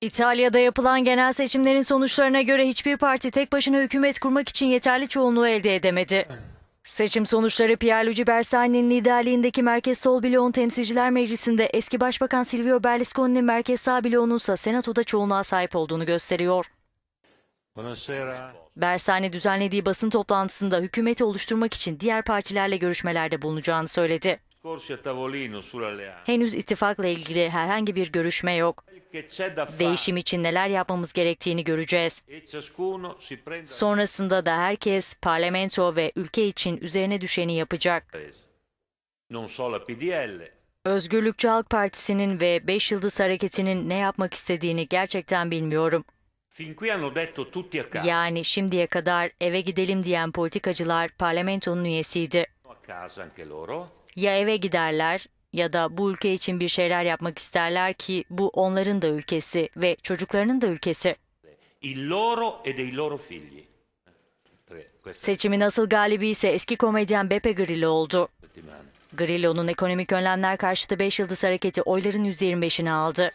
İtalya'da yapılan genel seçimlerin sonuçlarına göre hiçbir parti tek başına hükümet kurmak için yeterli çoğunluğu elde edemedi. Seçim sonuçları Pierluigi Bersani'nin liderliğindeki Merkez Sol Bloğun Temsilciler Meclisi'nde eski Başbakan Silvio Berlusconi'nin Merkez Sağ Bloğunun ise Senato'da çoğunluğa sahip olduğunu gösteriyor. Bersani düzenlediği basın toplantısında hükümeti oluşturmak için diğer partilerle görüşmelerde bulunacağını söyledi. Henüz ittifakla ilgili herhangi bir görüşme yok. Değişim için neler yapmamız gerektiğini göreceğiz. E Sonrasında da herkes parlamento ve ülke için üzerine düşeni yapacak. Özgürlükçü Halk Partisi'nin ve Beş Yıldız Hareketi'nin ne yapmak istediğini gerçekten bilmiyorum. Yani şimdiye kadar eve gidelim diyen politikacılar parlamentonun üyesiydi. Ya eve giderler ya da bu ülke için bir şeyler yapmak isterler ki bu onların da ülkesi ve çocuklarının da ülkesi. Il loro e dei loro figli. Seçimin asıl galibi ise eski komedyen Beppe Grillo oldu. Grillo'nun ekonomik önlemler karşıtı 5 yıldız hareketi oyların %25'ini aldı.